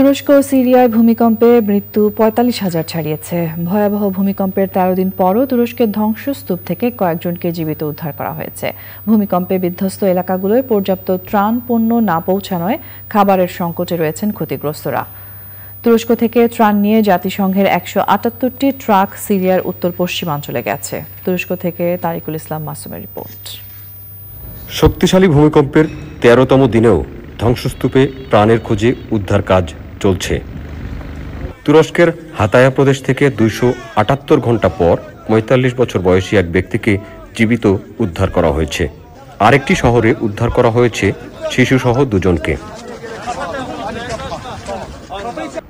তুরস্ক ও সিরিয়ায় ভূমিকম্পে মৃত্যু পঁয়তাল্লিশ হাজার ছাড়িয়েছে ভয়াবহ ভূমিকম্পের তেরো দিন পরও তুরস্কের ধ্বংসস্তূপ থেকে কয়েকজনকে জীবিত উদ্ধার করা হয়েছে ভূমিকম্পে বিধ্বস্ত এলাকাগুলোয় পর্যাপ্ত ত্রাণ পণ্য না পৌঁছানোয় খাবারের সংকটে রয়েছেন ক্ষতিগ্রস্তরা তুরস্ক থেকে ত্রাণ নিয়ে জাতিসংঘের একশো আটাত্তরটি ট্রাক সিরিয়ার উত্তর পশ্চিমাঞ্চলে গেছে তুরস্ক থেকে তারিকুল ইসলাম মাসুমের রিপোর্ট শক্তিশালী ভূমিকম্পের তেরোতম দিনেও ধ্বংসস্তূপে প্রাণের খোঁজে উদ্ধার কাজ চলছে তুরস্কের হাতায়া প্রদেশ থেকে দুইশো আটাত্তর ঘন্টা পর পঁয়তাল্লিশ বছর বয়সী এক ব্যক্তিকে জীবিত উদ্ধার করা হয়েছে আরেকটি শহরে উদ্ধার করা হয়েছে শিশুসহ দুজনকে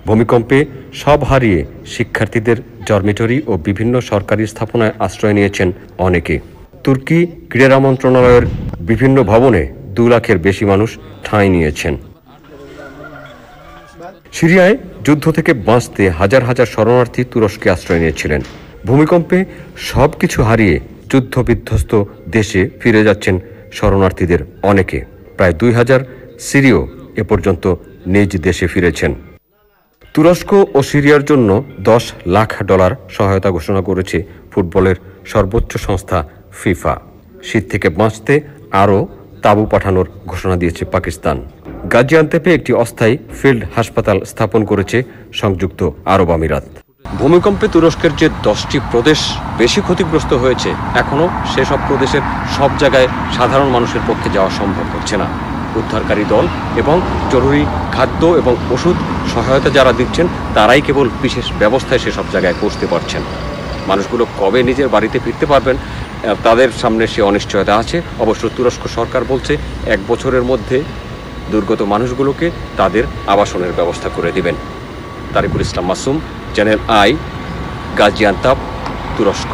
ভূমিকম্পে সব হারিয়ে শিক্ষার্থীদের জর্মিটরি ও বিভিন্ন সরকারি স্থাপনায় আশ্রয় নিয়েছেন অনেকে তুর্কি ক্রীড়া মন্ত্রণালয়ের বিভিন্ন ভবনে দু লাখের বেশি মানুষ ঠাঁই নিয়েছেন সিরিয়ায় যুদ্ধ থেকে বাঁচতে হাজার হাজার শরণার্থী তুরস্কে আশ্রয় নিয়েছিলেন ভূমিকম্পে সব কিছু হারিয়ে যুদ্ধবিধ্বস্ত দেশে ফিরে যাচ্ছেন শরণার্থীদের অনেকে প্রায় দুই হাজার সিরিয় এ পর্যন্ত নিজ দেশে ফিরেছেন তুরস্ক ও সিরিয়ার জন্য দশ লাখ ডলার সহায়তা ঘোষণা করেছে ফুটবলের সর্বোচ্চ সংস্থা ফিফা শীত থেকে বাঁচতে আরও তাঁবু পাঠানোর ঘোষণা দিয়েছে পাকিস্তান গাজিয়ান্তেপে একটি অস্থায়ী ফিল্ড হাসপাতাল স্থাপন করেছে সংযুক্ত আরব আমিরাত ভূমিকম্পে তুরস্কের যে দশটি প্রদেশ বেশি ক্ষতিগ্রস্ত হয়েছে এখনও সেসব প্রদেশের সব জায়গায় সাধারণ মানুষের পক্ষে যাওয়া সম্ভব হচ্ছে না উদ্ধারকারী দল এবং জরুরি খাদ্য এবং ওষুধ সহায়তা যারা দিচ্ছেন তারাই কেবল বিশেষ ব্যবস্থায় সেসব জায়গায় পৌঁছতে পারছেন মানুষগুলো কবে নিজের বাড়িতে ফিরতে পারবেন তাদের সামনে সে অনিশ্চয়তা আছে অবশ্য তুরস্ক সরকার বলছে এক বছরের মধ্যে দুর্গত মানুষগুলোকে তাদের আবাসনের ব্যবস্থা করে দিবেন Tariqul Islam Masum Channel I Gaziantep তুরস্ক